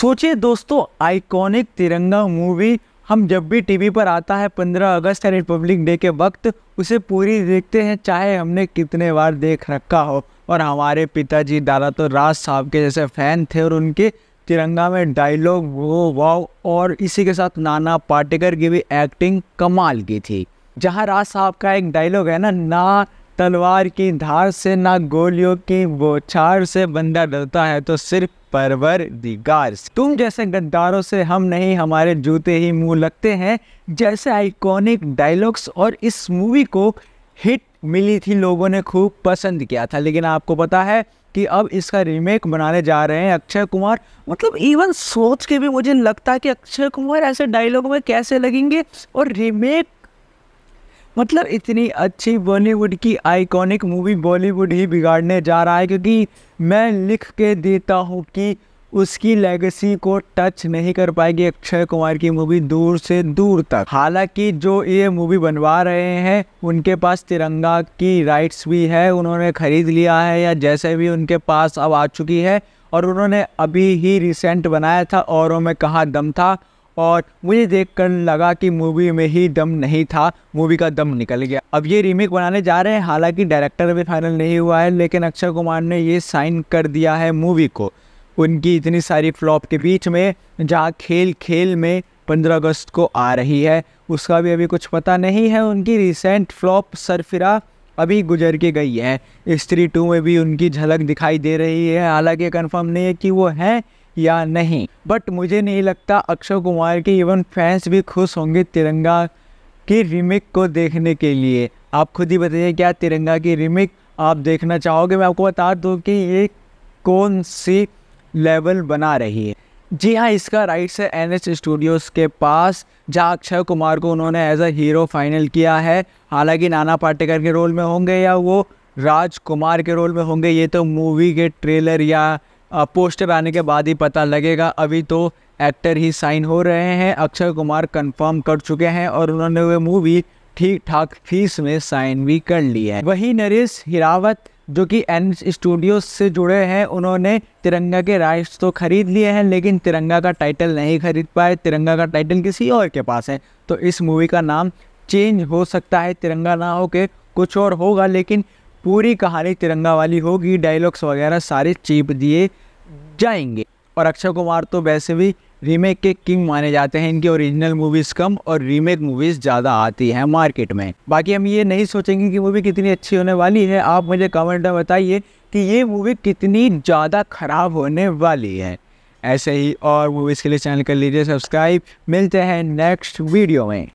सोचिए दोस्तों आइकॉनिक तिरंगा मूवी हम जब भी टीवी पर आता है 15 अगस्त या रिपब्लिक डे के वक्त उसे पूरी देखते हैं चाहे हमने कितने बार देख रखा हो और हमारे पिताजी दादा तो राज साहब के जैसे फ़ैन थे और उनके तिरंगा में डायलॉग वो वाव और इसी के साथ नाना पाटेकर की भी एक्टिंग कमाल की थी जहाँ राज साहब का एक डायलॉग है ना ना तलवार की धार से ना गोलियों की बोछार से बंदा डरता है तो सिर्फ परवर दिगार तुम जैसे गद्दारों से हम नहीं हमारे जूते ही मुंह लगते हैं जैसे आइकॉनिक डायलॉग्स और इस मूवी को हिट मिली थी लोगों ने खूब पसंद किया था लेकिन आपको पता है कि अब इसका रीमेक बनाने जा रहे हैं अक्षय कुमार मतलब इवन सोच के भी मुझे लगता है कि अक्षय कुमार ऐसे डायलॉग में कैसे लगेंगे और रीमेक मतलब इतनी अच्छी बॉलीवुड की आइकॉनिक मूवी बॉलीवुड ही बिगाड़ने जा रहा है क्योंकि मैं लिख के देता हूँ कि उसकी लेगेसी को टच नहीं कर पाएगी अक्षय कुमार की मूवी दूर से दूर तक हालांकि जो ये मूवी बनवा रहे हैं उनके पास तिरंगा की राइट्स भी है उन्होंने खरीद लिया है या जैसे भी उनके पास अब आ चुकी है और उन्होंने अभी ही रिसेंट बनाया था औरों में कहा दम था और मुझे देखकर लगा कि मूवी में ही दम नहीं था मूवी का दम निकल गया अब ये रीमेक बनाने जा रहे हैं हालांकि डायरेक्टर भी फाइनल नहीं हुआ है लेकिन अक्षय कुमार ने ये साइन कर दिया है मूवी को उनकी इतनी सारी फ्लॉप के बीच में जहाँ खेल खेल में पंद्रह अगस्त को आ रही है उसका भी अभी कुछ पता नहीं है उनकी रिसेंट फ्लॉप सरफिरा अभी गुजर के गई है स्त्री टू में भी उनकी झलक दिखाई दे रही है हालांकि कंफर्म नहीं है कि वो हैं या नहीं बट मुझे नहीं लगता अक्षय कुमार के इवन फैंस भी खुश होंगे तिरंगा की रीमेक को देखने के लिए आप खुद ही बताइए क्या तिरंगा की रीमेक आप देखना चाहोगे मैं आपको बता दूँ कि ये कौन सी लेवल बना रही है जी हाँ इसका राइट्स है एन एच स्टूडियोज़ के पास जहाँ अक्षय कुमार को उन्होंने एज अ हीरो फाइनल किया है हालांकि नाना पाटेकर के रोल में होंगे या वो राज कुमार के रोल में होंगे ये तो मूवी के ट्रेलर या पोस्टर आने के बाद ही पता लगेगा अभी तो एक्टर ही साइन हो रहे हैं अक्षय कुमार कंफर्म कर चुके हैं और उन्होंने वे मूवी ठीक ठाक फीस में साइन भी कर ली है वही नरेश हिरावत जो कि एन स्टूडियो से जुड़े हैं उन्होंने तिरंगा के राइट्स तो खरीद लिए हैं लेकिन तिरंगा का टाइटल नहीं खरीद पाए तिरंगा का टाइटल किसी और के पास है तो इस मूवी का नाम चेंज हो सकता है तिरंगा ना हो के कुछ और होगा लेकिन पूरी कहानी तिरंगा वाली होगी डायलॉग्स वगैरह सारे चीप दिए जाएंगे और अक्षय कुमार तो वैसे भी रीमेक के किंग माने जाते हैं इनकी ओरिजिनल मूवीज़ कम और रीमेक मूवीज़ ज़्यादा आती हैं मार्केट में बाकी हम ये नहीं सोचेंगे कि मूवी कितनी अच्छी होने वाली है आप मुझे कमेंट में बताइए कि ये मूवी कितनी ज़्यादा ख़राब होने वाली है ऐसे ही और मूवीज़ के लिए चैनल कर लीजिए सब्सक्राइब मिलते हैं नेक्स्ट वीडियो में